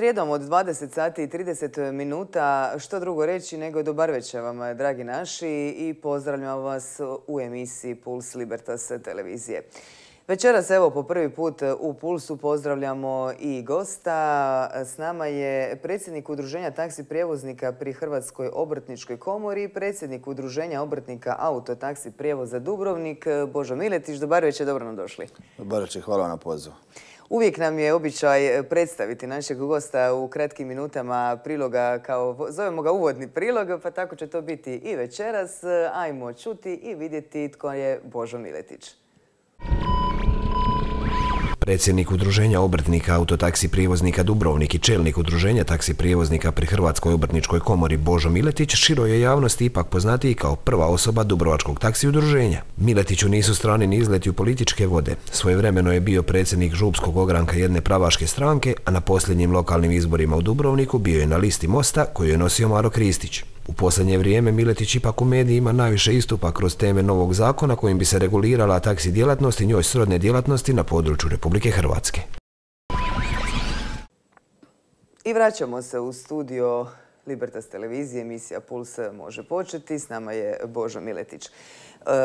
Srijedom od 20 sati i 30 minuta, što drugo reći nego dobar večer vam, dragi naši, i pozdravljam vas u emisiji Puls Libertas televizije. Večeras, evo, po prvi put u Pulsu pozdravljamo i gosta. S nama je predsjednik Udruženja taksi prijevoznika pri Hrvatskoj obrtničkoj komori, predsjednik Udruženja obrtnika auto taksi prijevoza Dubrovnik, Božo Miletić. Dobar večer, dobro nam došli. Dobar večer, hvala na pozivu. Uvijek nam je običaj e, predstaviti našeg gosta u kratkim minutama priloga kao, zovemo ga uvodni prilog, pa tako će to biti i večeras. E, ajmo čuti i vidjeti tko je Božo Miletić. Predsjednik udruženja obrtnika autotaksi prijevoznika Dubrovnik i čelnik udruženja taksi prijevoznika pri Hrvatskoj obrtničkoj komori Božo Miletić široj je javnosti ipak poznatiji kao prva osoba Dubrovačkog taksi udruženja. Miletiću nisu strani ni izleti u političke vode. Svojevremeno je bio predsjednik župskog ogranka jedne pravaške stranke, a na posljednjim lokalnim izborima u Dubrovniku bio je na listi Mosta koju je nosio Maro Kristić. U posljednje vrijeme Miletić ipak u ima najviše istupa kroz teme novog zakona kojim bi se regulirala taksi djelatnost i njoj srodne djelatnosti na području Republike Hrvatske. I vraćamo se u studio Libertas televizije, emisija Puls može početi. S nama je Božo Miletić. E,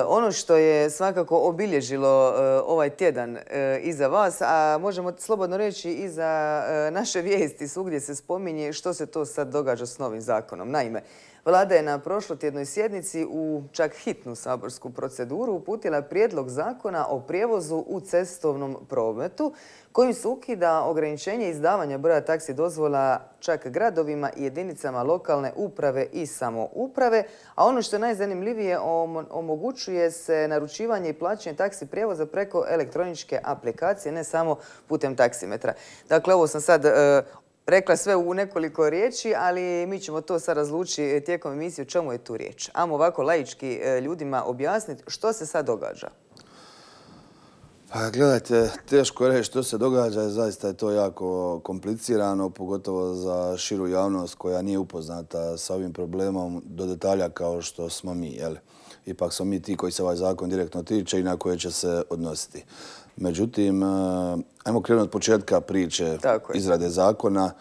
ono što je svakako obilježilo e, ovaj tjedan e, i za vas, a možemo slobodno reći i za naše vijesti, svugdje se spominje što se to sad događa s novim zakonom. Naime, Vlada je na prošlotjednoj sjednici u čak hitnu saborsku proceduru uputila prijedlog zakona o prijevozu u cestovnom prometu kojim se ukida ograničenje izdavanja broja taksi dozvola čak gradovima i jedinicama lokalne uprave i samouprave, a ono što je najzanimljivije omogućuje se naručivanje i plaćanje taksi prijevoza preko elektroničke aplikacije, ne samo putem taksimetra. Dakle, ovo sam sad e, rekla sve u nekoliko riječi, ali mi ćemo to sad razluči tijekom emisije o čemu je tu riječ. Amo ovako laički e, ljudima objasniti što se sad događa. Pa gledajte, teško reći što se događa, zaista je to jako komplicirano, pogotovo za širu javnost koja nije upoznata sa ovim problemom do detalja kao što smo mi. Jel? Ipak smo mi ti koji se ovaj zakon direktno tiče i na koje će se odnositi. Međutim, e, ajmo krenuti od početka priče izrade zakona.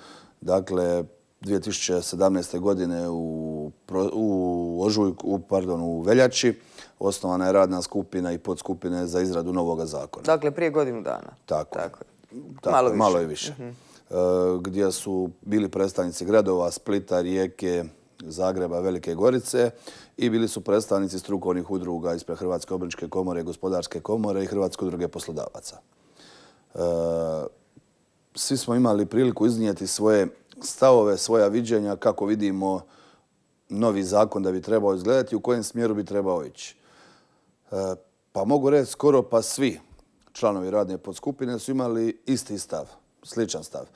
Dakle, 2017. godine u, ožujku, pardon, u veljači osnovana je radna skupina i podskupine za izradu novog zakona. Dakle, prije godinu dana. Tako. Tako. malo, više. je više. Mhm. E, gdje su bili predstavnici gradova, Splita, Rijeke, Zagreba, Velike Gorice i bili su predstavnici strukovnih udruga ispred Hrvatske obrničke komore, gospodarske komore i Hrvatske udruge poslodavaca. E, svi smo imali priliku iznijeti svoje stavove, svoja viđenja, kako vidimo novi zakon da bi trebao izgledati, i u kojem smjeru bi trebao ići. E, pa mogu reći skoro pa svi članovi radne podskupine su imali isti stav, sličan stav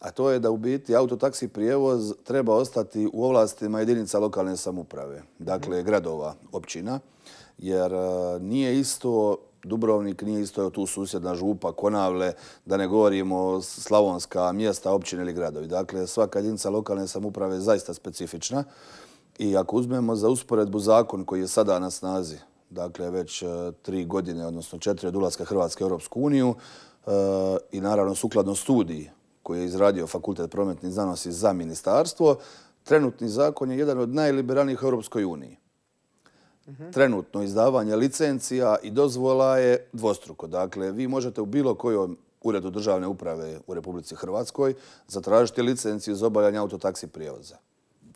a to je da u biti autotaksi prijevoz treba ostati u ovlastima jedinica lokalne samuprave, dakle mhm. gradova, općina, jer e, nije isto Dubrovnik, nije isto tu susjedna župa, Konavle, da ne govorimo slavonska mjesta, općine ili gradovi. Dakle, svaka jedinica lokalne samuprave je zaista specifična i ako uzmemo za usporedbu zakon koji je sada na snazi, dakle već e, tri godine, odnosno četiri od ulaska Hrvatske u Europsku uniju, e, i naravno sukladno studiji koji je izradio Fakultet prometnih znanosti za ministarstvo, trenutni zakon je jedan od najliberalnijih u Europskoj uniji. Mhm. Trenutno izdavanje licencija i dozvola je dvostruko. Dakle, vi možete u bilo kojoj uredu državne uprave u Republici Hrvatskoj zatražiti licenciju za obavljanje autotaksi prijevoza.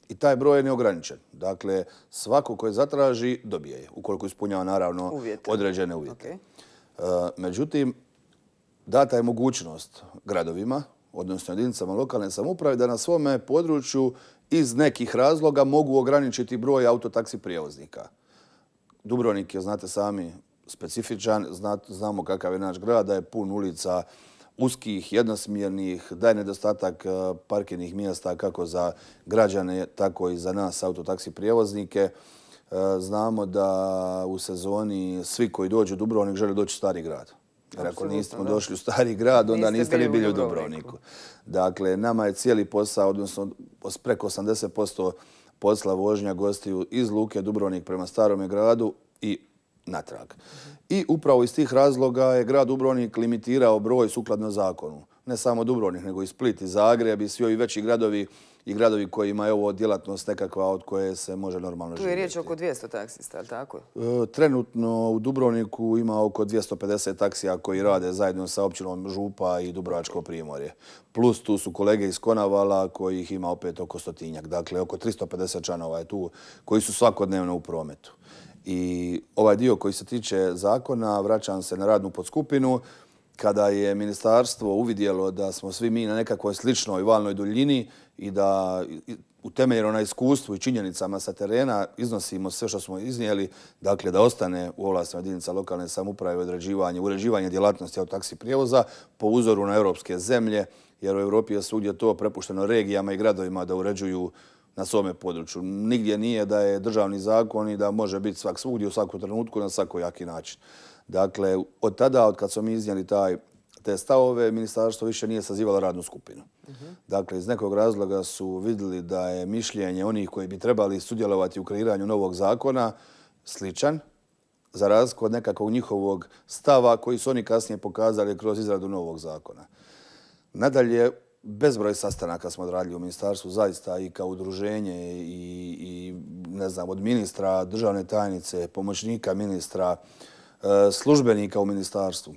I taj broj je neograničen. Dakle, svako koje zatraži dobije je, ukoliko ispunjava naravno određene uvjete. E, međutim, data je mogućnost gradovima odnosno jedinicama lokalne samouprave, da na svome području iz nekih razloga mogu ograničiti broj autotaksi prijevoznika. Dubrovnik je, znate sami, specifičan, znamo kakav je naš grad, da je pun ulica uskih, jednosmjernih, da je nedostatak e, parkirnih mjesta kako za građane, tako i za nas autotaksi prijevoznike. E, znamo da u sezoni svi koji dođu u Dubrovnik žele doći u stari grad. Jer ako nismo došli u stari grad, onda niste, li bili, u Dubrovniku. Dakle, nama je cijeli posao, odnosno preko 80% posla vožnja gostiju iz Luke Dubrovnik prema starome gradu i natrag. I upravo iz tih razloga je grad Dubrovnik limitirao broj sukladno zakonu. Ne samo Dubrovnik, nego i Split, i Zagreb i svi ovi veći gradovi i gradovi koji imaju ovo djelatnost nekakva od koje se može normalno živjeti. Tu je riječ oko 200 taksista, ali tako? E, trenutno u Dubrovniku ima oko 250 taksija koji rade zajedno sa općinom Župa i Dubrovačko primorje. Plus tu su kolege iz Konavala kojih ima opet oko stotinjak. Dakle, oko 350 članova je tu koji su svakodnevno u prometu. I ovaj dio koji se tiče zakona, vraćam se na radnu podskupinu, kada je ministarstvo uvidjelo da smo svi mi na nekakvoj sličnoj valnoj duljini i da utemeljeno na iskustvu i činjenicama sa terena iznosimo sve što smo iznijeli, dakle da ostane u ovlastima jedinica lokalne samuprave određivanje, uređivanje djelatnosti od taksi prijevoza po uzoru na europske zemlje, jer u Europi je svugdje to prepušteno regijama i gradovima da uređuju na svome području. Nigdje nije da je državni zakon i da može biti svak svugdje u svakom trenutku na svakojaki način. Dakle, od tada, od kad smo mi iznijeli taj, te stavove, ministarstvo više nije sazivalo radnu skupinu. Dakle, iz nekog razloga su vidjeli da je mišljenje onih koji bi trebali sudjelovati u kreiranju novog zakona sličan, za razliku od nekakvog njihovog stava koji su oni kasnije pokazali kroz izradu novog zakona. Nadalje, bezbroj sastanaka smo odradili u ministarstvu, zaista i kao udruženje i, i ne znam, od ministra, državne tajnice, pomoćnika ministra, E, službenika u ministarstvu.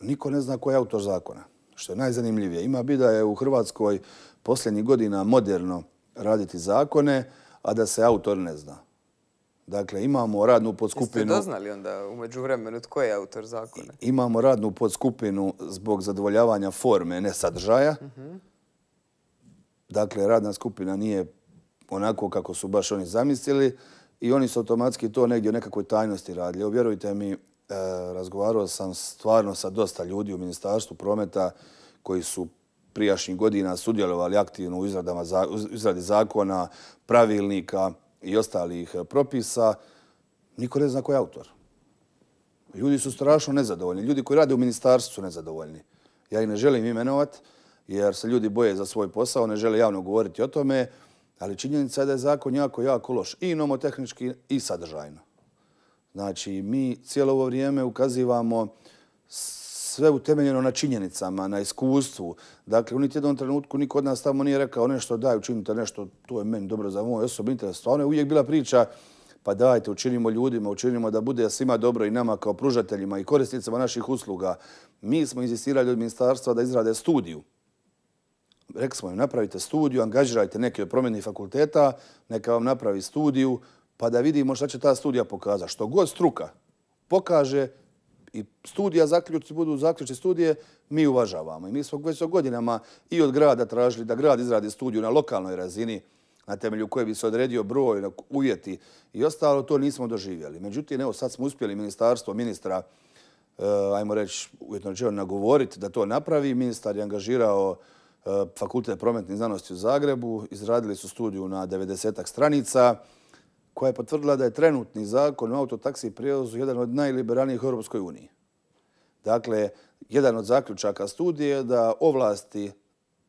Niko ne zna ko je autor zakona, što je najzanimljivije. Ima bi da je u Hrvatskoj posljednjih godina moderno raditi zakone, a da se autor ne zna. Dakle, imamo radnu podskupinu... Jeste doznali onda umeđu vremenu tko je autor zakona? Imamo radnu podskupinu zbog zadovoljavanja forme, ne sadržaja. Dakle, radna skupina nije onako kako su baš oni zamislili i oni su automatski to negdje u nekakvoj tajnosti radili. Vjerujte mi, E, razgovarao sam stvarno sa dosta ljudi u Ministarstvu prometa koji su prijašnjih godina sudjelovali aktivno u izradi zakona, pravilnika i ostalih propisa. Niko ne zna koji je autor. Ljudi su strašno nezadovoljni. Ljudi koji rade u ministarstvu su nezadovoljni. Ja ih ne želim imenovati jer se ljudi boje za svoj posao, ne žele javno govoriti o tome, ali činjenica je da je zakon jako, jako loš i nomotehnički i sadržajno. Znači, mi cijelo ovo vrijeme ukazivamo sve utemeljeno na činjenicama, na iskustvu. Dakle, u niti jednom trenutku niko od nas tamo nije rekao nešto daj, učinite nešto, to je meni dobro za moj osobi interes. ono je uvijek bila priča pa dajte, učinimo ljudima, učinimo da bude svima dobro i nama kao pružateljima i korisnicama naših usluga. Mi smo insistirali od ministarstva da izrade studiju. Rekli smo im, napravite studiju, angažirajte neke od promjenih fakulteta, neka vam napravi studiju, pa da vidimo šta će ta studija pokazati. Što god struka pokaže i studija zaključci budu zaključci studije, mi uvažavamo. I mi smo već godinama i od grada tražili da grad izradi studiju na lokalnoj razini na temelju koje bi se odredio broj, uvjeti i ostalo, to nismo doživjeli. Međutim, evo sad smo uspjeli ministarstvo, ministra, e, ajmo reći, uvjetno rečeno, nagovoriti da to napravi. Ministar je angažirao e, Fakultet prometnih znanosti u Zagrebu, izradili su studiju na 90 stranica, koja je potvrdila da je trenutni zakon o autotaksi prijevozu jedan od najliberalnijih u Europskoj uniji. Dakle, jedan od zaključaka studije je da ovlasti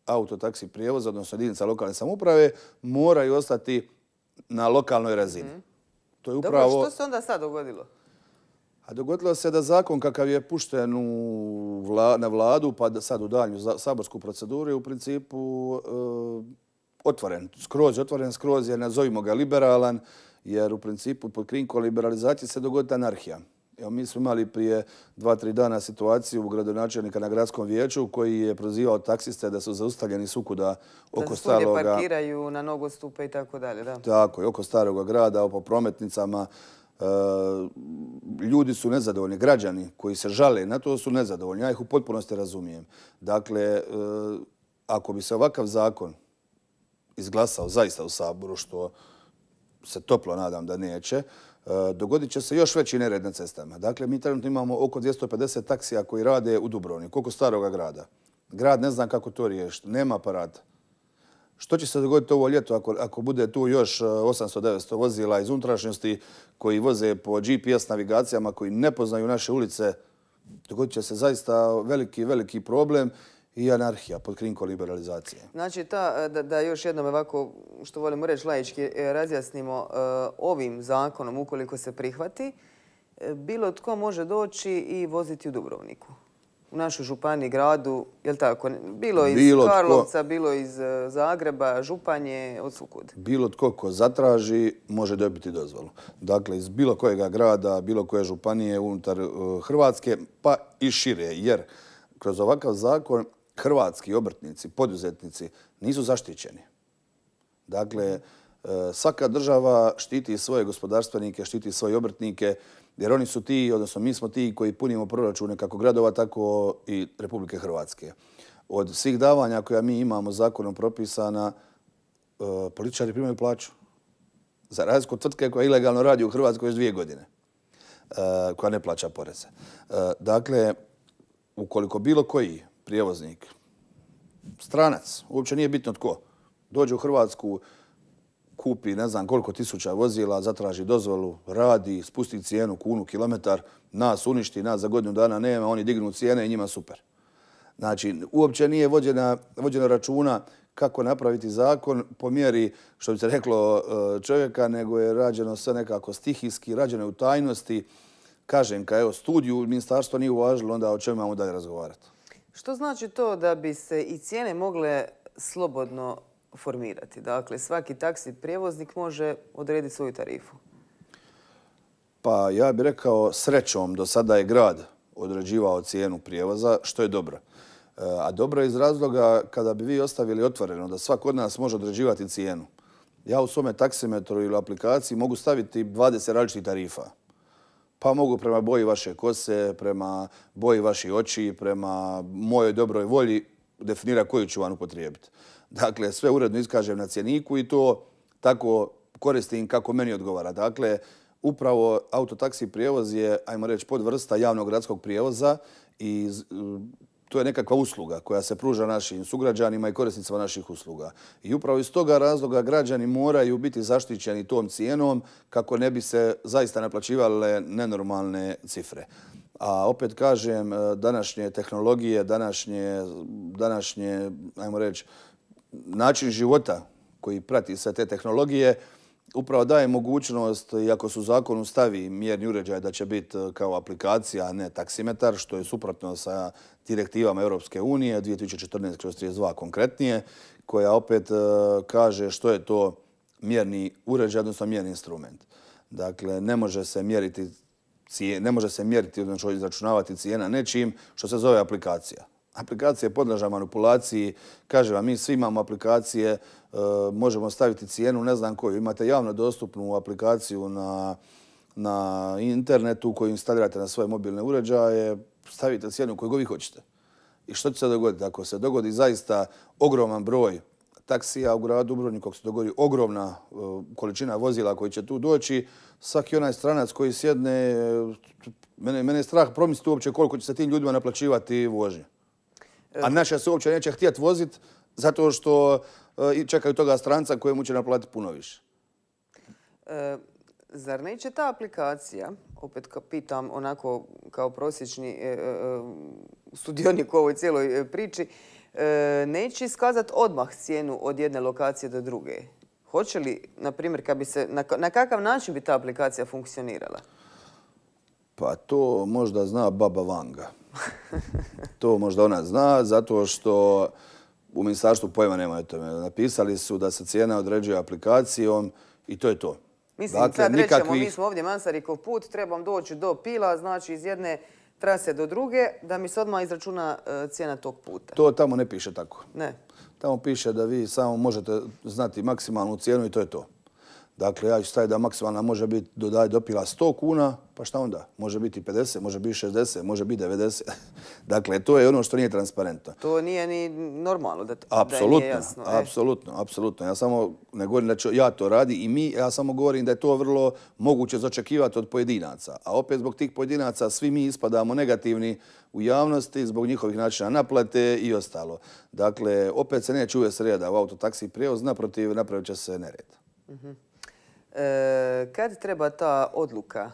autotaksi prijevoza, odnosno jedinica lokalne samouprave, moraju ostati na lokalnoj razini. Mhm. To je upravo... Dobro, što se onda sad dogodilo? A dogodilo se da zakon kakav je pušten na vladu, pa sad u daljnju saborsku proceduru, je u principu e, otvoren, skroz otvoren, skroz je, nazovimo ga liberalan, jer u principu pod krinko liberalizacije se dogodi anarhija. Evo, mi smo imali prije dva, tri dana situaciju gradonačelnika na gradskom vijeću koji je prozivao taksiste da su zaustavljeni sukuda oko da staroga... Da parkiraju na nogostupe i tako dalje, da. Tako, i oko staroga grada, po prometnicama. E, ljudi su nezadovoljni, građani koji se žale na to su nezadovoljni. Ja ih u potpunosti razumijem. Dakle, e, ako bi se ovakav zakon izglasao zaista u Saboru, što se toplo nadam da neće, e, dogodit će se još veći nered na cestama. Dakle, mi trenutno imamo oko 250 taksija koji rade u Dubrovniku, oko staroga grada. Grad ne zna kako to riješiti, nema aparata. Što će se dogoditi ovo ljeto ako, ako bude tu još 800-900 e, vozila iz unutrašnjosti koji voze po GPS navigacijama, koji ne poznaju naše ulice, dogodit će se zaista veliki, veliki problem i anarhija pod krinkom liberalizacije. Znači, e, da, još jednom ovako, što volimo reći, lajički e, razjasnimo e, ovim zakonom, ukoliko se prihvati, bilo tko može doći i voziti u Dubrovniku. U našoj županiji, gradu, jel tako? Bilo iz Karlovca, bilo iz Zagreba, Županje, od svukud. Bilo tko ko zatraži može dobiti dozvolu. Dakle, iz bilo kojega grada, bilo koje županije unutar Hrvatske, pa i šire. Jer kroz ovakav zakon hrvatski obrtnici, poduzetnici nisu zaštićeni. Dakle, e, svaka država štiti svoje gospodarstvenike, štiti svoje obrtnike, jer oni su ti, odnosno mi smo ti koji punimo proračune kako gradova, tako i Republike Hrvatske. Od svih davanja koja mi imamo zakonom propisana, e, političari primaju plaću. Za razliku tvrtke koja ilegalno radi u Hrvatskoj još dvije godine, e, koja ne plaća poreze. Dakle, ukoliko bilo koji prijevoznik, stranac, uopće nije bitno tko, dođe u Hrvatsku, kupi ne znam koliko tisuća vozila, zatraži dozvolu, radi, spusti cijenu, kunu, kilometar, nas uništi, nas za godinu dana nema, oni dignu cijene i njima super. Znači, uopće nije vođena, računa kako napraviti zakon po mjeri, što bi se reklo, e, čovjeka, nego je rađeno sve nekako stihijski, rađeno je u tajnosti. Kažem, kao evo, studiju ministarstvo nije uvažilo, onda o čemu imamo dalje razgovarati. Što znači to da bi se i cijene mogle slobodno formirati? Dakle, svaki taksi prijevoznik može odrediti svoju tarifu. Pa ja bih rekao srećom do sada je grad određivao cijenu prijevoza, što je dobro. E, a dobro je iz razloga kada bi vi ostavili otvoreno da svak od nas može određivati cijenu. Ja u svome taksimetru ili aplikaciji mogu staviti 20 različitih tarifa. Pa mogu prema boji vaše kose, prema boji vaših oči, prema mojoj dobroj volji definira koju ću vam upotrijebiti. Dakle, sve uredno iskažem na cjeniku i to tako koristim kako meni odgovara. Dakle, upravo autotaksi prijevoz je, ajmo reći, podvrsta javnog gradskog prijevoza i to je nekakva usluga koja se pruža našim sugrađanima i korisnicima naših usluga. I upravo iz toga razloga građani moraju biti zaštićeni tom cijenom kako ne bi se zaista naplaćivale nenormalne cifre. A opet kažem, e, današnje tehnologije, današnje, današnje ajmo reći, način života koji prati sve te tehnologije, upravo daje mogućnost, iako su u zakonu stavi mjerni uređaj da će biti e, kao aplikacija, a ne taksimetar, što je suprotno sa direktivama Europske unije 2014-32 konkretnije, koja opet e, kaže što je to mjerni uređaj, odnosno mjerni instrument. Dakle, ne može se mjeriti ne može se mjeriti, odnosno izračunavati cijena nečim što se zove aplikacija. Aplikacija je podlaža manipulaciji. Kažem vam, mi svi imamo aplikacije, e, možemo staviti cijenu, ne znam koju. Imate javno dostupnu aplikaciju na, internetu koju instalirate na svoje mobilne uređaje, stavite cijenu koju vi hoćete. I što će se dogoditi? Ako se dogodi zaista ogroman broj taksija u gradu Dubrovniku, ako se dogodi ogromna e, količina vozila koji će tu doći, svaki onaj stranac koji sjedne, e, mene, mene je strah promisliti uopće koliko će se tim ljudima naplaćivati vožnje. A naša se uopće neće htjeti voziti zato što e, čekaju toga stranca kojemu će naplatiti puno više. E, zar neće ta aplikacija, opet pitam onako kao prosječni studionik e, sudionik u ovoj cijeloj priči, neće iskazati odmah cijenu od jedne lokacije do druge? Hoće li, na primjer, se, na kakav način bi ta aplikacija funkcionirala? Pa to možda zna baba Vanga. to možda ona zna, zato što u ministarstvu pojma nema o tome. Napisali su da se cijena određuje aplikacijom i to je to. Mislim, dakle, sad rećemo, mi smo ovdje Mansarikov put, trebam doći do pila, znači iz jedne trase do druge, da mi se odmah izračuna e, cijena tog puta. To tamo ne piše tako. Ne. Tamo piše da vi samo možete znati maksimalnu cijenu i to je to. Dakle, ja ću staviti da maksimalna može biti dodaj dopila 100 kuna, pa šta onda? Može biti 50, može biti 60, može biti 90. dakle, to je ono što nije transparentno. To nije ni normalno da, apsolutno, jasno. E. Apsolutno, apsolutno. Ja samo ne govorim da ću, ja to radi i mi, ja samo govorim da je to vrlo moguće začekivati od pojedinaca. A opet zbog tih pojedinaca svi mi ispadamo negativni u javnosti zbog njihovih načina naplate i ostalo. Dakle, opet se neće uvesti reda u autotaksi prijevoz, naprotiv napravit će se nered. Mhm. E, kad treba ta odluka,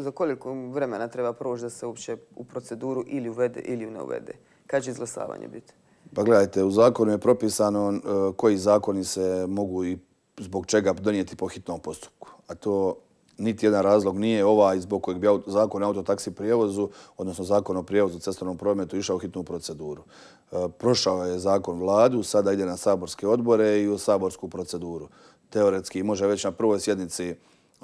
za, koliko vremena treba proći da se uopće u proceduru ili uvede ili ne uvede? Kad će izglasavanje biti? Pa gledajte, u zakonu je propisano e, koji zakoni se mogu i zbog čega donijeti po hitnom postupku. A to niti jedan razlog nije ovaj zbog kojeg bi zakon o autotaksi prijevozu, odnosno zakon o prijevozu u cestovnom prometu išao u hitnu proceduru. E, prošao je zakon vladu, sada ide na saborske odbore i u saborsku proceduru teoretski može već na prvoj sjednici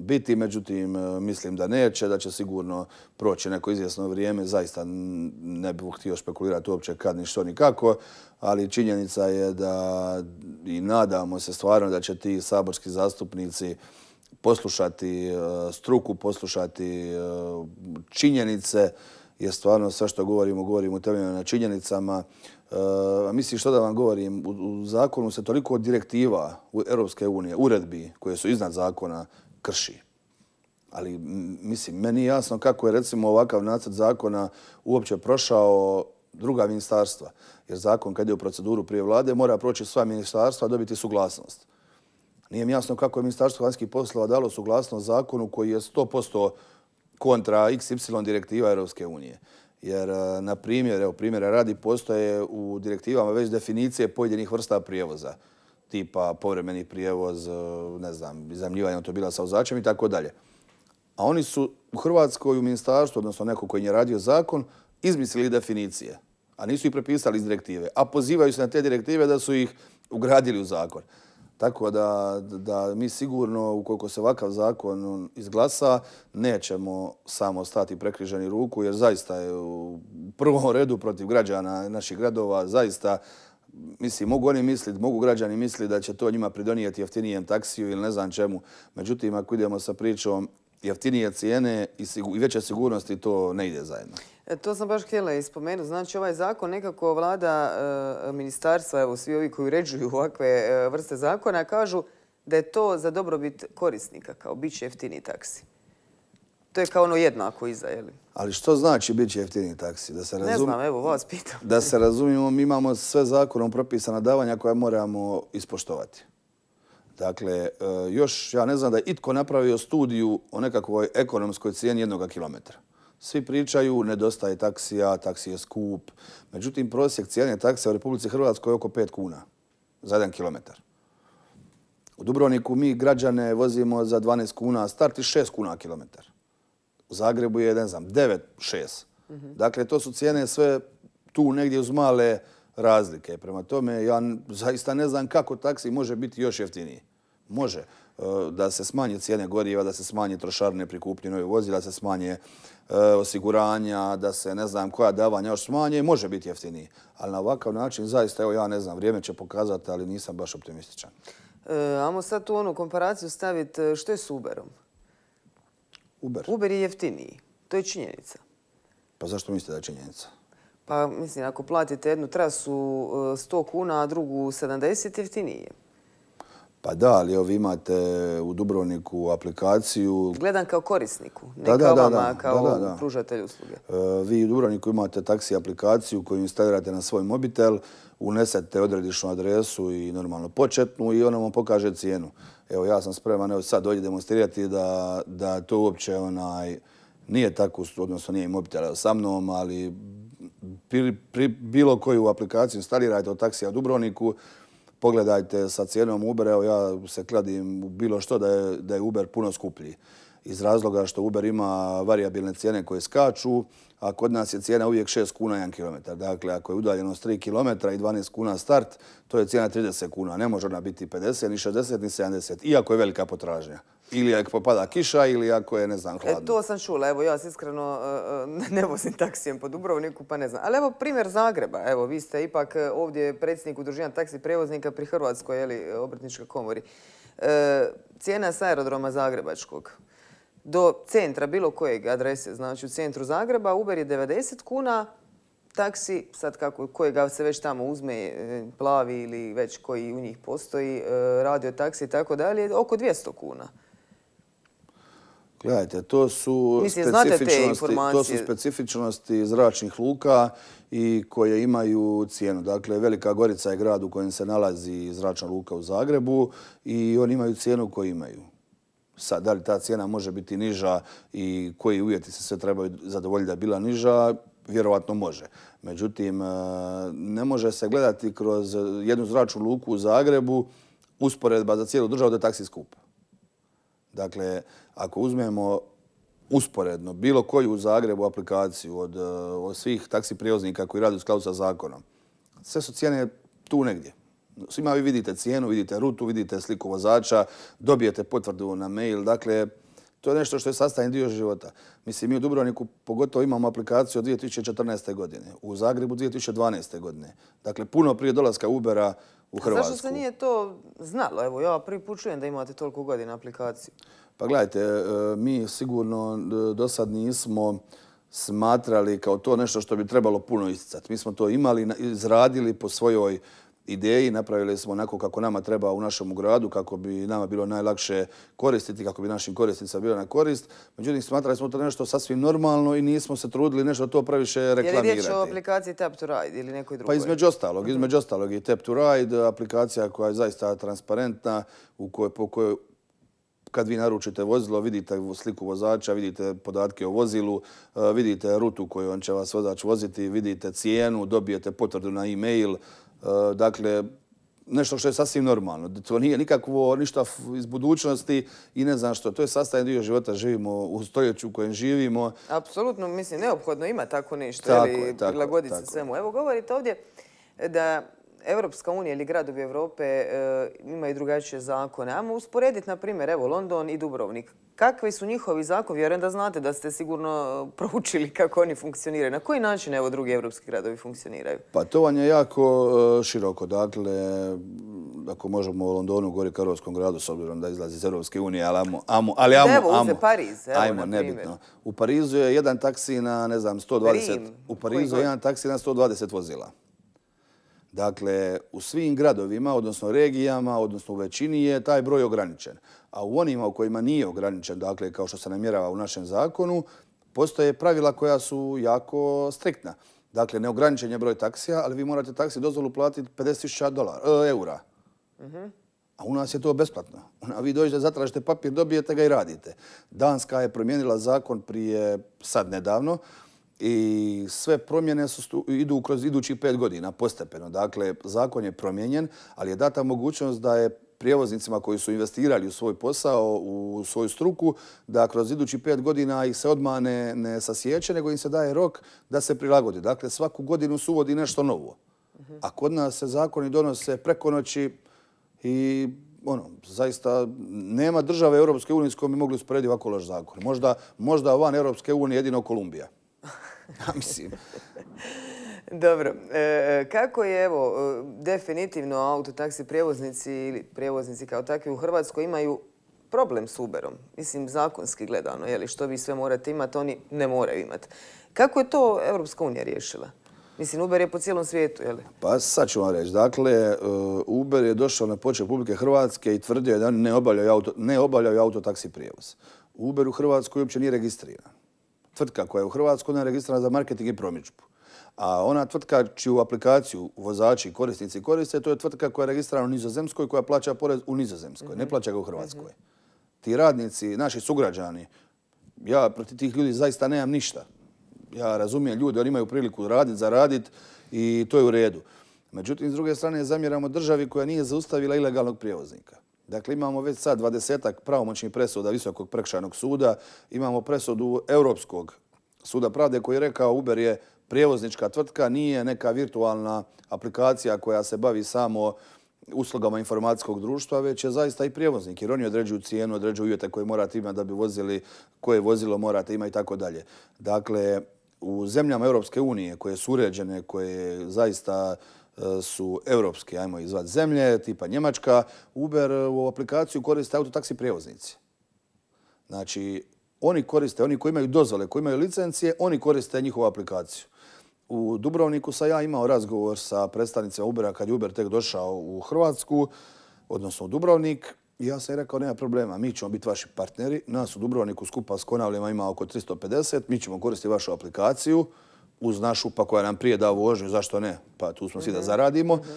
biti, međutim e, mislim da neće, da će sigurno proći neko izvjesno vrijeme. Zaista ne bih htio špekulirati uopće kad ni što ni kako, ali činjenica je da i nadamo se stvarno da će ti saborski zastupnici poslušati e, struku, poslušati e, činjenice, jer stvarno sve što govorimo, govorimo temeljima na činjenicama mislim, što da vam govorim, u, zakonu se toliko direktiva u Europske unije, uredbi koje su iznad zakona, krši. Ali, mislim, meni je jasno kako je, recimo, ovakav nacrt zakona uopće prošao druga ministarstva. Jer zakon kad je u proceduru prije vlade mora proći sva ministarstva dobiti suglasnost. Nije mi jasno kako je ministarstvo vanjskih poslova dalo suglasnost zakonu koji je 100% kontra XY direktiva Europske unije. Jer, e, na primjer, evo primjera radi, postoje u direktivama već definicije pojedinih vrsta prijevoza tipa povremeni prijevoz, e, ne znam, izamljivanje autobila sa vozačem i tako dalje. A oni su u Hrvatskoj u ministarstvu, odnosno neko koji je radio zakon, izmislili definicije, a nisu ih prepisali iz direktive, a pozivaju se na te direktive da su ih ugradili u zakon. Tako da, mi sigurno, ukoliko se ovakav zakon izglasa, nećemo samo stati prekriženi ruku, jer zaista je u prvom redu protiv građana naših gradova, zaista Mislim, mogu oni misliti, mogu građani misliti da će to njima pridonijeti jeftinijem taksiju ili ne znam čemu. Međutim, ako idemo sa pričom jeftinije cijene i, veće sigurnosti to ne ide zajedno. E, to sam baš htjela ispomenuti. Znači ovaj zakon nekako vlada e, ministarstva, evo svi ovi koji uređuju ovakve e, vrste zakona, kažu da je to za dobrobit korisnika, kao bit će jeftiniji taksi. To je kao ono jednako iza, je Ali što znači bit će jeftiniji taksi? Da se Ne znam, evo vas pitam. Da se razumijemo, mi imamo sve zakonom propisana davanja koja moramo ispoštovati. Dakle, e, još ja ne znam da je itko napravio studiju o nekakvoj ekonomskoj cijeni jednog kilometra. Svi pričaju, nedostaje taksija, taksi je skup. Međutim, prosjek cijene taksija u Republici Hrvatskoj je oko 5 kuna za jedan kilometar. U Dubrovniku mi građane vozimo za 12 kuna, start i 6 kuna kilometar. U Zagrebu je, ne znam, 9, 6. Mhm. Dakle, to su cijene sve tu negdje uz male razlike. Prema tome, ja zaista ne znam kako taksi može biti još jeftiniji. Može e, da se smanje cijene goriva, da se smanje trošarine prikupljenoj vozila, da se smanje e, osiguranja, da se ne znam koja davanja još smanje, može biti jeftiniji. Ali na ovakav način zaista, evo ja ne znam, vrijeme će pokazati, ali nisam baš optimističan. E, Amo sad tu onu komparaciju staviti, što je s Uberom? Uber? Uber je jeftiniji, to je činjenica. Pa zašto mislite da je činjenica? Pa mislim, ako platite jednu trasu 100 e, kuna, a drugu 70, jeftinije. Pa da, ali vi imate u Dubrovniku aplikaciju... Gledam kao korisniku, ne kao vama, kao pružatelj usluge. E, vi u Dubrovniku imate taksi aplikaciju koju instalirate na svoj mobitel, unesete odredišnu adresu i normalno početnu i ona vam pokaže cijenu. Evo, ja sam spreman evo sad ovdje demonstrirati da to uopće onaj... Nije tako, odnosno nije mobitel sa mnom, ali bilo koju aplikaciju instalirajte od taksija Dubrovniku, pogledajte sa cijenom Uber, evo ja se kladim u bilo što da je, Uber puno skuplji iz razloga što Uber ima varijabilne cijene koje skaču, a kod nas je cijena uvijek 6 kuna 1 km. Dakle, ako je udaljenost 3 km i 12 kuna start, to je cijena 30 kuna. Ne može ona biti 50, ni 60, ni 70, iako je velika potražnja. Ili ako popada kiša, ili ako je, ne znam, e, hladno. to sam čula, evo, ja se iskreno e, e, ne vozim taksijem po Dubrovniku, pa ne znam. Ali evo, primjer Zagreba, evo, vi ste ipak ovdje predsjednik udruženja taksi prevoznika pri Hrvatskoj, jeli, obrtničkoj komori. cijena sa aerodroma Zagrebačkog do centra, bilo kojeg adrese, znači u centru Zagreba, Uber je 90 kuna, taksi, sad kako, kojega se već tamo uzme, plavi ili već koji u njih postoji, radio taksi i tako dalje, oko 200 kuna. Gledajte, to su, specifičnosti, to su specifičnosti zračnih luka i koje imaju cijenu. Dakle, Velika Gorica je grad u kojem se nalazi zračna luka u Zagrebu i oni imaju cijenu koju imaju. Sad, da li ta cijena može biti niža i koji uvjeti se sve trebaju zadovoljiti da je bila niža, vjerovatno može. Međutim, e, ne može se gledati kroz jednu zračnu luku u Zagrebu usporedba za cijelu državu da je taksi skupa. Dakle, ako uzmemo usporedno bilo koju u Zagrebu aplikaciju e, od, svih taksi prijevoznika koji rade u skladu sa zakonom, sve su cijene tu negdje. Svima vi vidite cijenu, vidite rutu, vidite sliku vozača, dobijete potvrdu na mail. Dakle, to je nešto što je sastavni dio života. Mislim, mi u Dubrovniku pogotovo imamo aplikaciju od 2014. godine, u Zagrebu 2012. godine. Dakle, puno prije dolaska Ubera u Hrvatsku. Zašto se nije to znalo? Evo, ja prvi put čujem da imate toliko godina aplikaciju. Pa gledajte, e, mi sigurno e, do sad nismo smatrali kao to nešto što bi trebalo puno isticati. Mi smo to imali, izradili po svojoj ideji, napravili smo onako kako nama treba u našem gradu, kako bi nama bilo najlakše koristiti, kako bi našim korisnicima bilo na korist. Međutim, smatrali smo to nešto sasvim normalno i nismo se trudili nešto to previše reklamirati. Je li riječ o aplikaciji Tap to Ride ili nekoj pa drugoj? Pa između ostalog, između ostalog i Tap to Ride, aplikacija koja je zaista transparentna, u kojoj, po kojoj kad vi naručite vozilo, vidite sliku vozača, vidite podatke o vozilu, e, vidite rutu koju on će vas vozač voziti, vidite cijenu, dobijete potvrdu na e-mail, E, dakle, nešto što je sasvim normalno. To nije nikakvo ništa iz budućnosti i ne znam što. To je sastavni dio života. Živimo u stoljeću u kojem živimo. Apsolutno, mislim, neophodno ima tako nešto. Tako je, Prilagoditi se svemu. Evo, govorite ovdje da Evropska unija ili gradovi Europe e, imaju drugačije zakone. Ajmo usporediti, na primjer, evo, London i Dubrovnik. Kakvi su njihovi zakoni? Vjerujem da znate da ste sigurno e, proučili kako oni funkcioniraju. Na koji način, evo, drugi evropski gradovi funkcioniraju? Pa to vam je jako e, široko. Dakle, ako možemo u Londonu, gori Karlovskom gradu, s obzirom da izlazi iz Europske unije, ali amo, amo, ali amo, Evo, uze Pariz, evo, Ajmo, nebitno. U Parizu je jedan taksi na, ne znam, 120... Rim. U Parizu je jedan taksi na 120 vozila. Dakle, u svim gradovima, odnosno regijama, odnosno u većini je taj broj ograničen. A u onima u kojima nije ograničen, dakle, kao što se namjerava u našem zakonu, postoje pravila koja su jako striktna. Dakle, neograničen je broj taksija, ali vi morate taksi dozvolu platiti 50.000 e, eura. Mhm. A u nas je to besplatno. Vi dođete, zatražite papir, dobijete ga i radite. Danska je promijenila zakon prije sad nedavno i sve promjene idu kroz idućih pet godina postepeno. Dakle, zakon je promijenjen, ali je data mogućnost da je prijevoznicima koji su investirali u svoj posao, u svoju struku, da kroz idući pet godina ih se odmah ne, ne sasjeće, nego im se daje rok da se prilagodi. Dakle, svaku godinu se uvodi nešto novo. A kod nas se zakoni donose preko noći i ono, zaista nema države Europske unije s kojom bi mogli usporediti ovako loš zakon. Možda, možda van Europske unije jedino Kolumbija. mislim. Dobro, e, kako je, evo, e, definitivno autotaksi prijevoznici ili prijevoznici kao takvi u Hrvatskoj imaju problem s Uberom. Mislim, zakonski gledano, jeli, što vi sve morate imati, oni ne moraju imati. Kako je to Europska unija riješila? Mislim, Uber je po cijelom svijetu, jel? Pa sad ću vam reći. Dakle, e, Uber je došao na počet Republike Hrvatske i tvrdio je da ne obavljaju autotaksi prijevoz. Uber u Hrvatskoj uopće nije registriran tvrtka koja je u Hrvatskoj, ona je registrana za marketing i promičbu. A ona tvrtka čiju aplikaciju vozači i korisnici koriste, to je tvrtka koja je registrana u Nizozemskoj, koja plaća porez u Nizozemskoj, ne mhm. plaća ga u Hrvatskoj. Mhm. Ti radnici, naši sugrađani, ja protiv tih ljudi zaista nemam ništa. Ja razumijem ljudi, oni imaju priliku raditi, zaraditi i to je u redu. Međutim, s druge strane, zamjeramo državi koja nije zaustavila ilegalnog prijevoznika. Dakle, imamo već sad dvadesetak pravomoćnih presuda Visokog prekšajnog suda, imamo presudu Europskog suda pravde koji je rekao Uber je prijevoznička tvrtka, nije neka virtualna aplikacija koja se bavi samo uslugama informacijskog društva, već je zaista i prijevoznik, jer oni određuju cijenu, određuju uvjete koje morate imati da bi vozili, koje vozilo morate imati i tako dalje. Dakle, u zemljama Europske unije koje su uređene, koje zaista su europske, ajmo izvad zemlje, tipa Njemačka, Uber e, u aplikaciju koriste autotaksi prijevoznici. Znači, oni koriste, oni koji imaju dozvole, koji imaju licencije, oni koriste njihovu aplikaciju. U Dubrovniku sam ja imao razgovor sa predstavnicima Ubera kad je Uber tek došao u Hrvatsku, odnosno u Dubrovnik. I ja sam je rekao, nema problema, mi ćemo biti vaši partneri. Nas u Dubrovniku skupa s Konavljima ima oko 350, mi ćemo koristiti vašu aplikaciju uz našu, pa koja nam prije dao vožnju, zašto ne? Pa tu smo svi da mhm. zaradimo. Mhm.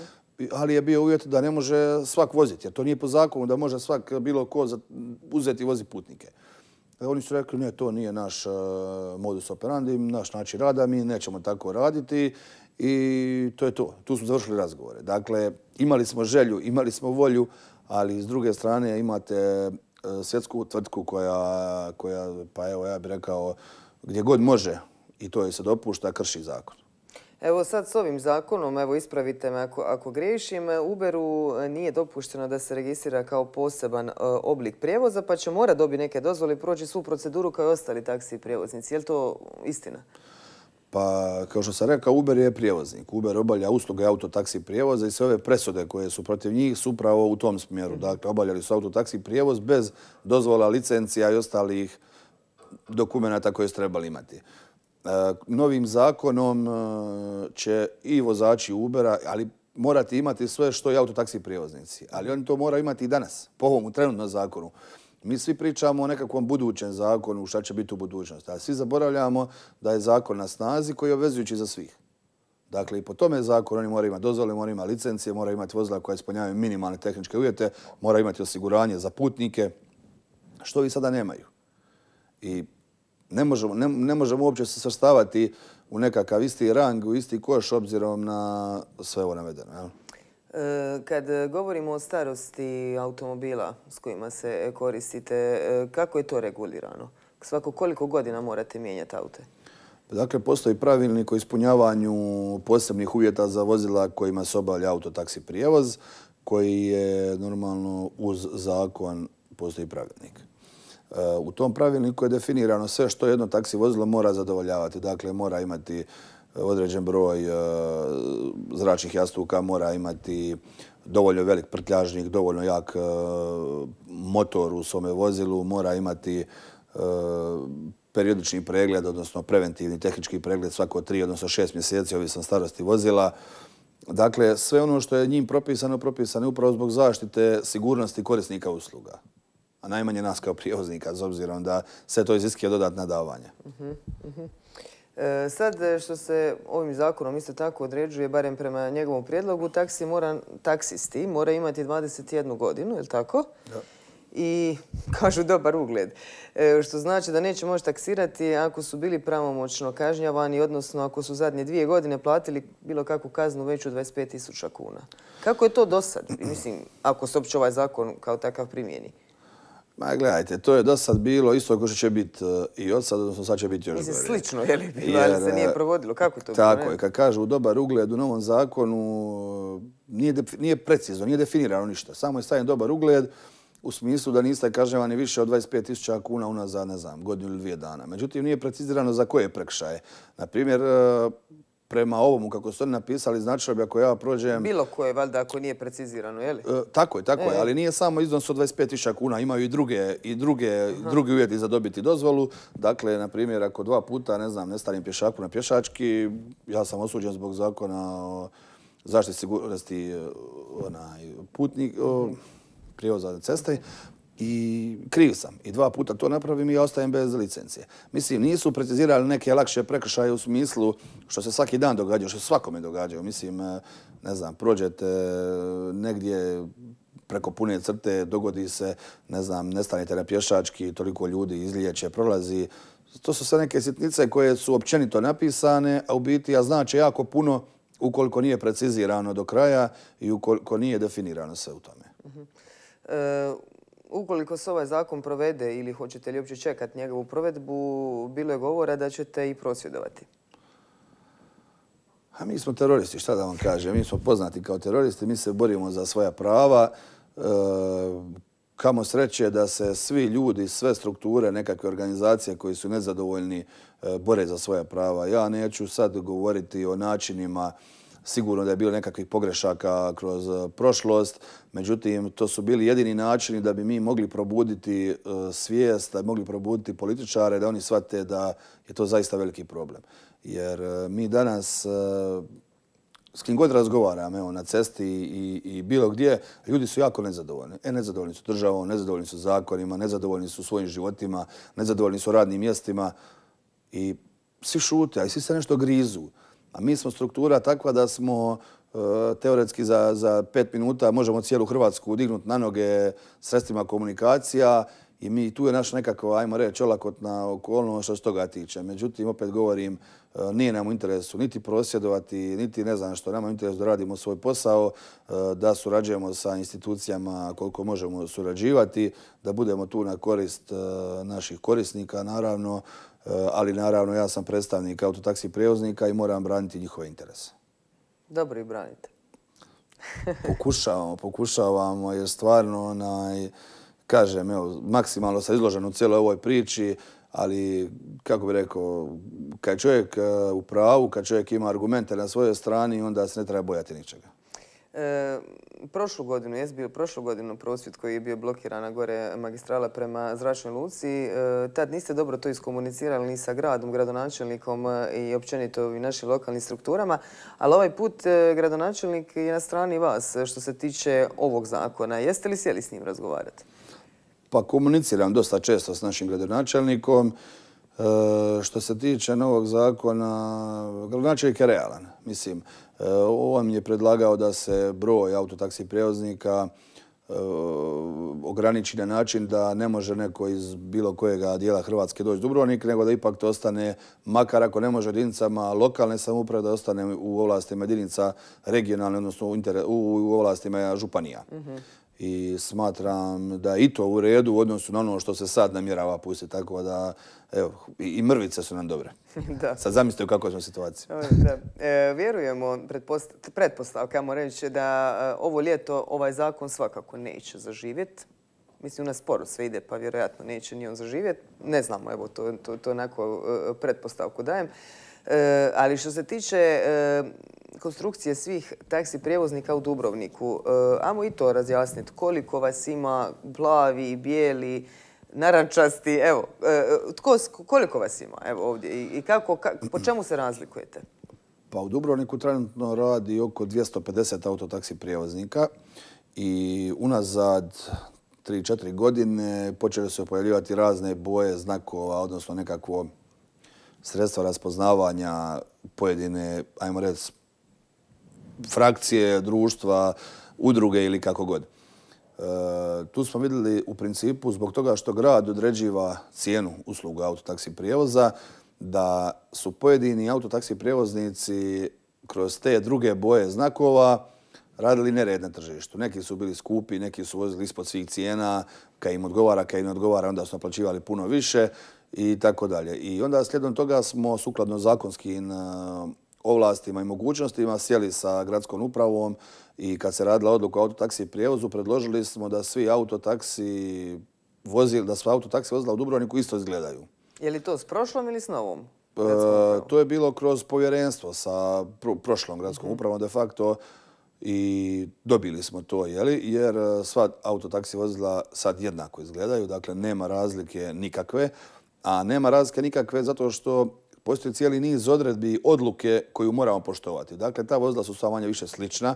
Ali je bio uvjet da ne može svak voziti, jer to nije po zakonu da može svak bilo ko uzeti i vozi putnike. E, oni su rekli, ne, to nije naš e, modus operandi, naš način rada, mi nećemo tako raditi i to je to. Tu smo završili razgovore. Dakle, imali smo želju, imali smo volju, ali s druge strane imate e, svjetsku tvrtku koja, koja, pa evo ja bih rekao, gdje god može i to je se dopušta, krši zakon. Evo sad s ovim zakonom, evo ispravite me ako, ako griješim, Uberu e, nije dopušteno da se registrira kao poseban e, oblik prijevoza, pa će mora dobiti neke dozvole i proći svu proceduru kao i ostali taksi i prijevoznici. Je li to istina? Pa, kao što sam rekao, Uber je prijevoznik. Uber obavlja usluge autotaksi prijevoza i sve ove presude koje su protiv njih su upravo u tom smjeru. Mhm. Dakle, obavljali su autotaksi prijevoz bez dozvola, licencija i ostalih dokumenta koje su trebali imati. E, novim zakonom e, će i vozači Ubera, ali morate imati sve što i autotaksi prijevoznici. Ali oni to moraju imati i danas, po ovom trenutnom zakonu. Mi svi pričamo o nekakvom budućem zakonu, šta će biti u budućnosti. A svi zaboravljamo da je zakon na snazi koji je obvezujući za svih. Dakle, i po tome zakon oni moraju imati dozvole, moraju imati licencije, moraju imati vozila koja ispunjavaju minimalne tehničke uvjete, moraju imati osiguranje za putnike, što i sada nemaju. I ne možemo, ne, uopće se svrstavati u nekakav isti rang, u isti koš, obzirom na sve ovo navedeno. E, kad govorimo o starosti automobila s kojima se koristite, e, kako je to regulirano? Svako koliko godina morate mijenjati aute? Dakle, postoji pravilnik o ispunjavanju posebnih uvjeta za vozila kojima se obavlja autotaksi prijevoz, koji je normalno uz zakon postoji pravilnik. Eh, u tom pravilniku je definirano sve što jedno taksi vozilo mora zadovoljavati. Dakle, mora imati eh, određen broj eh, zračnih jastuka, mora imati dovoljno velik prtljažnik, dovoljno jak motor u svome vozilu, mora imati periodični pregled, odnosno preventivni tehnički pregled svako tri, odnosno šest mjeseci, ovisno starosti vozila. Dakle, sve ono što je njim propisano, propisano je upravo zbog zaštite sigurnosti korisnika usluga a najmanje nas kao prijevoznika, s obzirom da sve to iziskuje dodatna davanja. Mhm, mhm. E, sad e, što se ovim zakonom isto tako određuje, barem prema njegovom prijedlogu, taksi mora, taksisti mora imati 21 godinu, je li tako? Da. I kažu dobar ugled. E, što znači da neće moći taksirati ako su bili pravomoćno kažnjavani, odnosno ako su zadnje dvije godine platili bilo kakvu kaznu veću od 25.000 kuna. Kako je to do sad? Mislim, ako se uopće ovaj zakon kao takav primijeni. Ma gledajte, to je do sad bilo isto kao što će biti e, i od sad, odnosno sad će biti još gore. slično je li bilo, ali se nije e, provodilo. Kako to Tako je, kad kažu dobar ugled u novom zakonu, e, nije, nije precizno, nije definirano ništa. Samo je stavljen dobar ugled u smislu da niste kažnjavani više od 25.000 kuna unazad, ne znam, godinu ili dvije dana. Međutim, nije precizirano za koje prekšaje. Naprimjer, prema ovomu kako su oni napisali, značilo bi ako ja prođem... Bilo koje, valjda, ako nije precizirano, je li? E, tako je, tako je, e. ali nije samo iznos od 25.000 kuna, imaju i druge, drugi uvjeti za dobiti dozvolu. Dakle, na primjer, ako dva puta, ne znam, ne pješaku na pješački, ja sam osuđen zbog zakona o zaštiti sigurnosti putnika, e, putnik, prijevoza na ceste, i kriv sam. I dva puta to napravim i ja ostajem bez licencije. Mislim, nisu precizirali neke lakše prekršaje u smislu što se svaki dan događa, što se svakome događa. Mislim, eh, ne znam, prođete eh, negdje preko pune crte, dogodi se, ne znam, nestanete pješački, toliko ljudi izliječe, prolazi. To su sve neke sitnice koje su općenito napisane, a u biti ja znači jako puno ukoliko nije precizirano do kraja i ukoliko nije definirano sve u tome. Mhm. Eh, ukoliko se ovaj zakon provede ili hoćete li uopće čekati njegovu provedbu, bilo je govora da ćete i prosvjedovati. A mi smo teroristi, šta da vam kažem. Mi smo poznati kao teroristi, mi se borimo za svoja prava. E, kamo sreće da se svi ljudi, sve strukture, nekakve organizacije koji su nezadovoljni e, bore za svoja prava. Ja neću sad govoriti o načinima Sigurno da je bilo nekakvih pogrešaka kroz e, prošlost, međutim to su bili jedini načini da bi mi mogli probuditi e, svijest, da bi mogli probuditi političare, da oni shvate da je to zaista veliki problem. Jer e, mi danas s kim god razgovaram, evo, na cesti i, i bilo gdje, ljudi su jako nezadovoljni. E, nezadovoljni su državom, nezadovoljni su zakonima, nezadovoljni su svojim životima, nezadovoljni su radnim mjestima i svi šute, a i svi se nešto grizu. A mi smo struktura takva da smo e, teoretski za, pet minuta možemo cijelu Hrvatsku dignut na noge sredstvima komunikacija i mi tu je naš nekakva, ajmo reći, olakotna okolnost što se toga tiče. Međutim, opet govorim, e, nije nam u interesu niti prosjedovati, niti ne znam što, nama u interesu da radimo svoj posao, e, da surađujemo sa institucijama koliko možemo surađivati, da budemo tu na korist naših korisnika, naravno, Eh, ali naravno ja sam predstavnik autotaksi prijevoznika i moram braniti njihove interese. Dobro i branite. pokušavamo, pokušavamo jer stvarno onaj, kažem, evo, maksimalno sam izložen u cijeloj ovoj priči, ali kako bi rekao, kad čovjek eh, u pravu, kad čovjek ima argumente na svojoj strani, onda se ne treba bojati ničega. E, prošlu godinu, jes bio prošlu godinu prosvjed koji je bio blokirana gore magistrala prema Zračnoj Luci. E, tad niste dobro to iskomunicirali ni sa gradom, gradonačelnikom e, i općenito i našim lokalnim strukturama, ali ovaj put gradonačelnik je na strani vas što se tiče ovog zakona. Jeste li sjeli s njim razgovarati? Pa komuniciram dosta često s našim gradonačelnikom. E, što se tiče novog zakona, gradonačelnik je realan. Mislim, e, on je predlagao da se broj autotaksi prijevoznika e, ograniči na način da ne može neko iz bilo kojega dijela Hrvatske doći Dubrovnik, nego da ipak to ostane, makar ako ne može jedinicama lokalne samouprave, da ostane u ovlastima jedinica regionalne, odnosno u, u ovlastima županija. Mhm i smatram da je i to u redu u odnosu na ono što se sad namjerava pustiti. Tako da, evo, i mrvice su nam dobre. da. Sad zamislite u kakvoj smo situaciji. da. E, vjerujemo, moram reći da e, ovo ljeto ovaj zakon svakako neće zaživjeti. Mislim, na sporo sve ide, pa vjerojatno neće ni on zaživjeti. Ne znamo, evo, to, to, to onako e, pretpostavku dajem. E, ali što se tiče e, konstrukcije svih taksi prijevoznika u Dubrovniku, e, ajmo i to razjasniti. Koliko vas ima plavi, bijeli, narančasti, evo, tko, koliko vas ima evo, ovdje i, kako, po čemu se razlikujete? Pa u Dubrovniku trenutno radi oko 250 autotaksi prijevoznika i unazad 3-4 godine počele su pojavljivati razne boje znakova, odnosno nekakvo sredstva raspoznavanja pojedine, ajmo reći, frakcije, društva, udruge ili kako god. E, tu smo vidjeli u principu zbog toga što grad određiva cijenu usluga autotaksi prijevoza, da su pojedini autotaksi prijevoznici kroz te druge boje znakova radili nered na tržištu. Neki su bili skupi, neki su vozili ispod svih cijena, kad im odgovara, kad im ne odgovara, onda su naplaćivali puno više i tako dalje. I onda slijedom toga smo sukladno zakonskim e, ovlastima i mogućnostima sjeli sa gradskom upravom i kad se radila odluka o autotaksi prijevozu predložili smo da svi autotaksi vozili, da sva autotaksi vozila u Dubrovniku isto izgledaju. Je li to s prošlom ili s novom? E, to je bilo kroz povjerenstvo sa prošlom gradskom mhm. upravom de facto i dobili smo to, jeli, jer e, sva autotaksi vozila sad jednako izgledaju, dakle nema razlike nikakve a nema razlike nikakve zato što postoji cijeli niz odredbi odluke koju moramo poštovati. Dakle, ta vozila su sva manje više slična.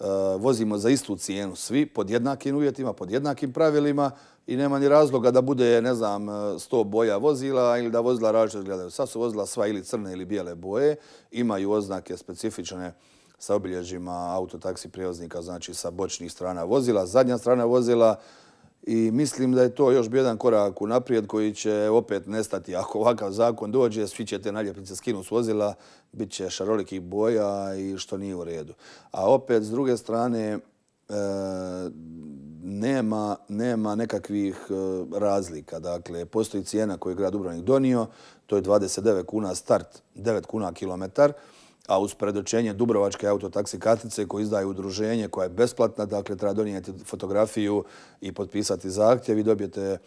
E, vozimo za istu cijenu svi, pod jednakim uvjetima, pod jednakim pravilima i nema ni razloga da bude, ne znam, e, sto boja vozila ili da vozila različito izgledaju, Sad su vozila sva ili crne ili bijele boje, imaju oznake specifične sa obilježjima autotaksi prijevoznika, znači sa bočnih strana vozila, zadnja strana vozila, i mislim da je to još jedan korak u naprijed koji će opet nestati. Ako ovakav zakon dođe, svi će te naljepnice skinu s vozila, bit će šarolikih boja i što nije u redu. A opet, s druge strane, e, nema, nekakvih e, razlika. Dakle, postoji cijena koju je grad Dubrovnik donio, to je 29 kuna start, 9 kuna kilometar a uz predočenje Dubrovačke autotaksi kartice koju izdaje udruženje koja je besplatna, dakle treba donijeti fotografiju i potpisati zahtjev i dobijete e,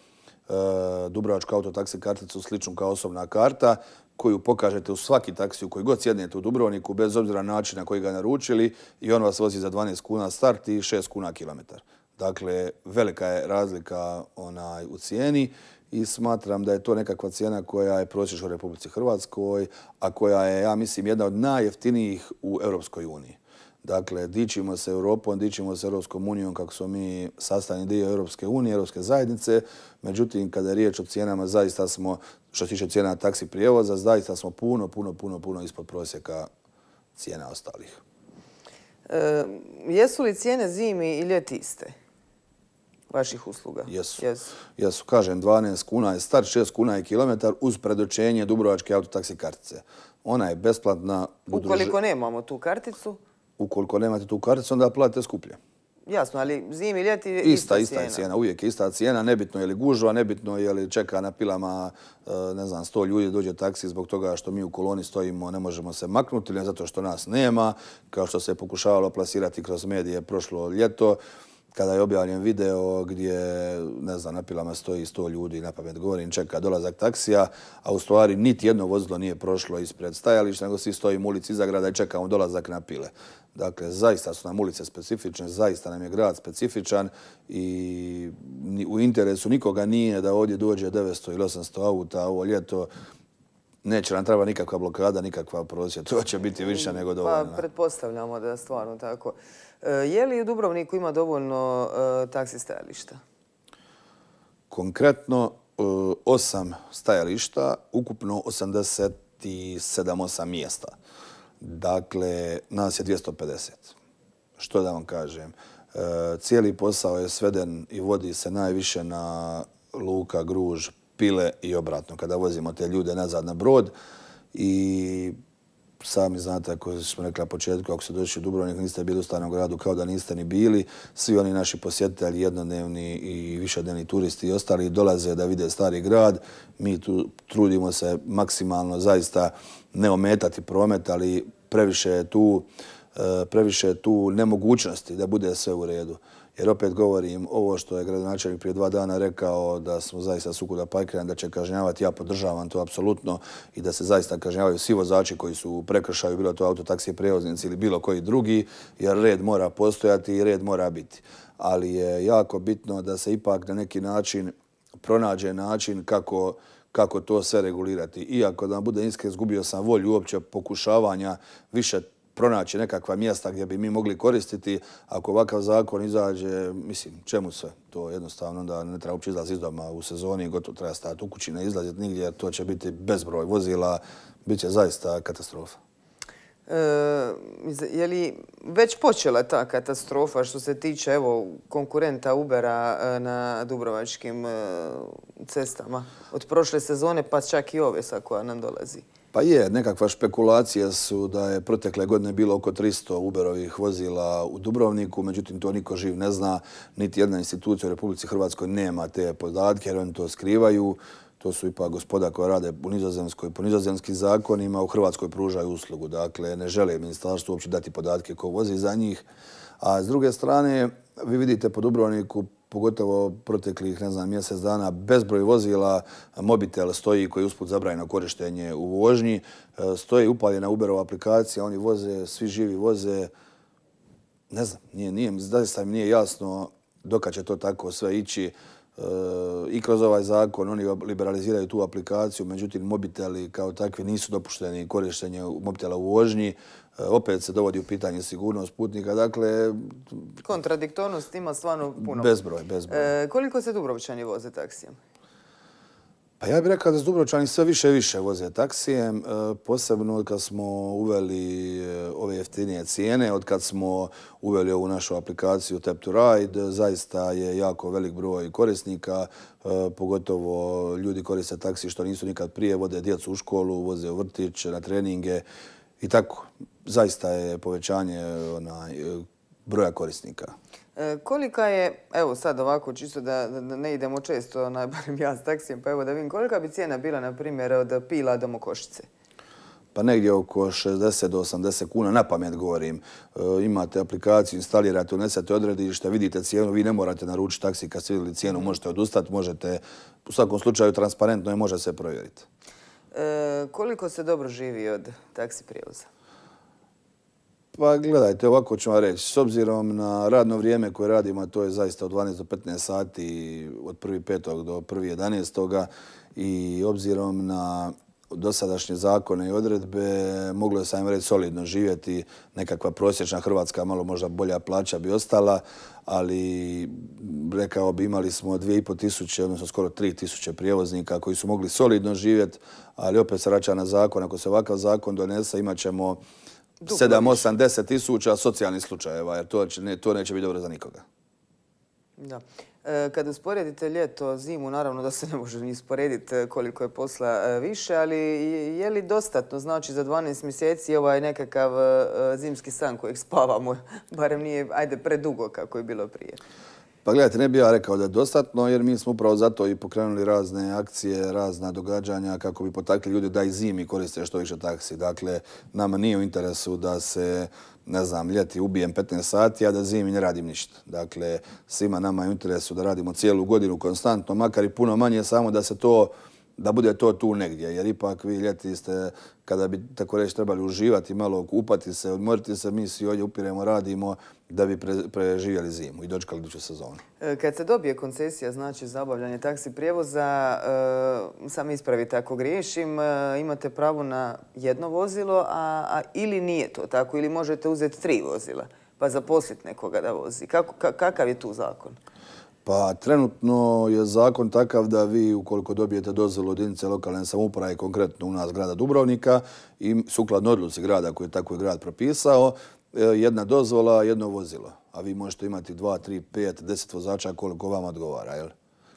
Dubrovačku autotaksi karticu sličnu kao osobna karta koju pokažete u svaki taksi u koji god sjednete u Dubrovniku bez obzira na način na koji ga naručili i on vas vozi za 12 kuna start i 6 kuna kilometar. Dakle, velika je razlika onaj, u cijeni i smatram da je to nekakva cijena koja je prosječna u Republici Hrvatskoj, a koja je, ja mislim, jedna od najjeftinijih u Europskoj uniji. Dakle, dičimo se Europom, dičimo se Europskom unijom kako smo mi sastavni dio Europske unije, Europske zajednice. Međutim, kada je riječ o cijenama, zaista smo, što se tiče cijena taksi prijevoza, zaista smo puno, puno, puno, puno ispod prosjeka cijena ostalih. E, jesu li cijene zimi i ljeti iste? vaših usluga. Jesu. Jesu. Kažem, 12 kuna je star, 6 kuna je kilometar uz predočenje Dubrovačke autotaksi kartice. Ona je besplatna. Ukoliko nemamo tu karticu? Ukoliko nemate tu karticu, onda platite skuplje. Jasno, ali zim i ljeti je ista, ista, ista cijena. Uvijek je ista cijena, nebitno je li gužva, nebitno je li čeka na pilama, e, ne znam, sto ljudi dođe taksi zbog toga što mi u koloni stojimo, ne možemo se maknuti, ne zato što nas nema, kao što se pokušavalo plasirati kroz medije prošlo ljeto kada je objavljen video gdje, ne znam, na pilama stoji sto ljudi, na pamet govorim, čeka dolazak taksija, a u stvari niti jedno vozilo nije prošlo ispred stajališta, nego svi stojimo u ulici iza grada i čekamo dolazak na pile. Dakle, zaista su nam ulice specifične, zaista nam je grad specifičan i u interesu nikoga nije da ovdje dođe 900 ili 800 auta ovo ljeto Neće nam treba nikakva blokada, nikakva prosija. To će biti više mm, nego pa dovoljno. Pa, pretpostavljamo da je stvarno tako. E, je li u Dubrovniku ima dovoljno e, taksi stajališta? Konkretno, e, osam stajališta, ukupno 87-8 mjesta. Dakle, nas je 250. Što da vam kažem? Cijeli posao je sveden i vodi se najviše na Luka, Gruž, pile i obratno, kada vozimo te ljude nazad na brod i sami znate, ako smo rekli na početku, ako ste došli u Dubrovnik, niste bili u starom gradu, kao da niste ni bili. Svi oni naši posjetitelji, jednodnevni i višednevni turisti i ostali dolaze da vide stari grad. Mi tu trudimo se maksimalno zaista ne ometati promet, ali previše tu, e, previše je tu nemogućnosti da bude sve u redu. Jer opet govorim ovo što je gradonačelnik prije dva dana rekao da smo zaista sukuda parkiran, da će kažnjavati, ja podržavam to apsolutno i da se zaista kažnjavaju svi vozači koji su u prekršaju, bilo to autotaksi prevoznici ili bilo koji drugi, jer red mora postojati i red mora biti. Ali je jako bitno da se ipak na neki način pronađe način kako kako to sve regulirati. Iako da vam bude iskren, izgubio sam volju uopće pokušavanja više pronaći nekakva mjesta gdje bi mi mogli koristiti. Ako ovakav zakon izađe, mislim, čemu sve? To jednostavno onda ne treba uopće izlaziti iz doma u sezoni, gotovo treba stati u kući, ne izlaziti nigdje, jer to će biti bezbroj vozila, bit će zaista katastrofa. E, je li već počela ta katastrofa što se tiče evo, konkurenta Ubera e, na Dubrovačkim e, cestama od prošle sezone pa čak i ove sa koja nam dolazi? Pa je, nekakva špekulacija su da je protekle godine bilo oko 300 Uberovih vozila u Dubrovniku, međutim to niko živ ne zna, niti jedna institucija u Republici Hrvatskoj nema te podatke jer oni to skrivaju. To su ipak gospoda koja rade u nizozemskoj, po nizozemskim zakonima, u Hrvatskoj pružaju uslugu. Dakle, ne žele ministarstvo uopće dati podatke ko vozi za njih. A s druge strane, vi vidite po Dubrovniku pogotovo proteklih, ne znam, mjesec dana, bezbroj vozila, mobitel stoji koji je usput na korištenje u vožnji, e, stoji upaljena Uberova aplikacija, oni voze, svi živi voze, ne znam, nije, nije, zaista mi nije jasno doka će to tako sve ići. E, I kroz ovaj zakon oni liberaliziraju tu aplikaciju, međutim mobiteli kao takvi nisu dopušteni korištenje mobitela u vožnji. E, opet se dovodi u pitanje sigurnost putnika. Dakle... Kontradiktornost ima stvarno puno. Bezbroj, bezbroj. E, koliko se Dubrovčani voze taksijem? Pa ja bih rekao da se Dubrovčani sve više i više voze taksijem, e, posebno od kad smo uveli ove jeftinije cijene, od kad smo uveli ovu našu aplikaciju Tap to Ride, zaista je jako velik broj korisnika, pogotovo ljudi koriste taksi što nisu nikad prije, vode djecu u školu, voze u vrtić, na treninge i tako zaista je povećanje broja korisnika. E, kolika je, evo sad ovako čisto da, ne idemo često, onaj, ja s taksijem, pa evo da vidim, kolika bi cijena bila, na primjer, od Pila do Mokošice? Pa negdje oko 60 do 80 kuna, na pamet govorim. E, imate aplikaciju, instalirate, unesete odredište, vidite cijenu, vi ne morate naručiti taksi kad ste vidjeli cijenu, možete odustati, možete, u svakom slučaju transparentno je, može se provjeriti. E, koliko se dobro živi od taksi prijevoza? Pa gledajte, ovako ću vam reći. S obzirom na radno vrijeme koje radimo, to je zaista od 12 do 15 sati, od 1.5. do 1.11. i obzirom na dosadašnje zakone i odredbe, moglo je sam reći solidno živjeti. Nekakva prosječna Hrvatska, malo možda bolja plaća bi ostala, ali rekao bi imali smo 2,5 tisuće, odnosno skoro tri tisuće prijevoznika koji su mogli solidno živjeti, ali opet se rača na zakon. Ako se ovakav zakon donese, imat ćemo 7, 8, 10 tisuća socijalnih slučajeva, jer to, neće biti dobro za nikoga. Da. E, kada usporedite ljeto, zimu, naravno da se ne može ni usporediti e, koliko je posla e, više, ali je li dostatno, znači za 12 mjeseci ovaj nekakav zimski san kojeg spavamo, barem nije, ajde, predugo kako je bilo prije? Pa gledajte, ne bi ja rekao da je dostatno, jer mi smo upravo zato i pokrenuli razne akcije, razna događanja kako bi potakli ljudi da i zimi koriste što više taksi. Dakle, nama nije u interesu da se, ne znam, ljeti ubijem 15 sati, a da zimi ne radim ništa. Dakle, svima nama je u interesu da radimo cijelu godinu konstantno, makar i puno manje, samo da se to da bude to tu negdje, jer ipak vi ljeti ste, kada bi tako reći trebali uživati malo, kupati se, odmoriti se, mi si ovdje upiremo, radimo da bi preživjeli zimu i dočekali iduću sezonu. E, kad se dobije koncesija, znači zabavljanje taksi prijevoza, e, sam ispravite ako griješim, e, imate pravo na jedno vozilo, a, ili nije to tako, ili možete uzeti tri vozila pa zaposliti nekoga da vozi. kakav je tu zakon? Pa trenutno je zakon takav da vi ukoliko dobijete dozvolu jedinice lokalne samouprave, konkretno u nas grada Dubrovnika, i sukladno odluci grada koji je tako grad propisao, e, jedna dozvola, jedno vozilo. A vi možete imati dva, tri, pet, deset vozača koliko vam odgovara, jel?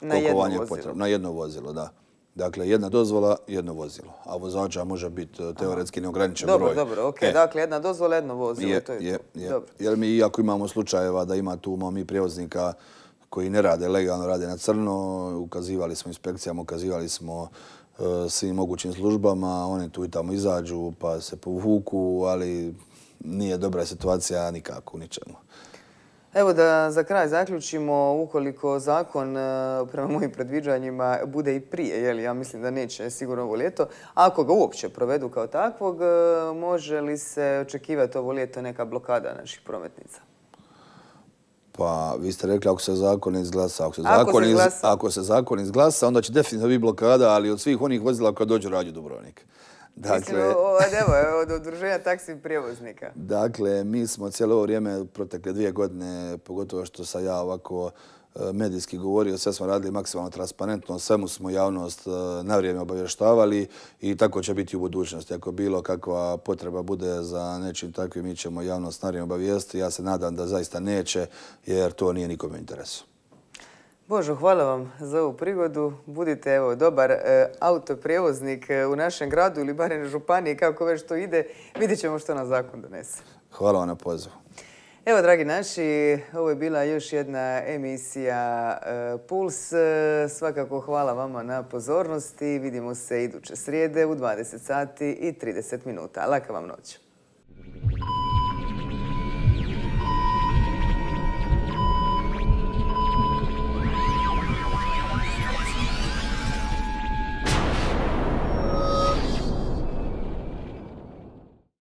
Na koliko jedno vam je Potrebno. Na jedno vozilo, da. Dakle, jedna dozvola, jedno vozilo. A vozača može biti e, teoretski neograničen broj. Dobro, dobro, ok. E. Dakle, jedna dozvola, jedno vozilo, je, to je, Dobro. Jer mi, iako imamo slučajeva da ima tu, imamo mi prijevoznika koji ne rade legalno, rade na crno. Ukazivali smo inspekcijama, ukazivali smo e, svim mogućim službama, oni tu i tamo izađu pa se povuku, ali nije dobra situacija nikako u ničemu. Evo da za kraj zaključimo, ukoliko zakon e, prema mojim predviđanjima bude i prije, jer ja mislim da neće sigurno ovo ljeto, ako ga uopće provedu kao takvog, e, može li se očekivati ovo ljeto neka blokada naših prometnica? Pa vi ste rekli ako se zakon izglasa. Ako se, zakon, se ako se zakon izglasa, onda će definitivno biti blokada, ali od svih onih vozila koja dođu rađu Dubrovnik. Dakle, od, evo, od taksi prijevoznika. Dakle, mi smo cijelo ovo vrijeme, protekle dvije godine, pogotovo što sam ja ovako E, medijski govorio, sve smo radili maksimalno transparentno, svemu smo javnost e, na vrijeme obavještavali i tako će biti u budućnosti. Ako bilo kakva potreba bude za nečim takvim, mi ćemo javnost na vrijeme obavijesti. Ja se nadam da zaista neće, jer to nije nikome interesu. Božo, hvala vam za ovu prigodu. Budite evo dobar e, autoprijevoznik e, u našem gradu ili barem županiji, kako već to ide. Vidjet ćemo što nas zakon donese. Hvala vam na pozivu. Evo, dragi naši, ovo je bila još jedna emisija e, Puls. E, svakako hvala vama na pozornosti. Vidimo se iduće srijede u 20 sati i 30 minuta. Laka vam noć.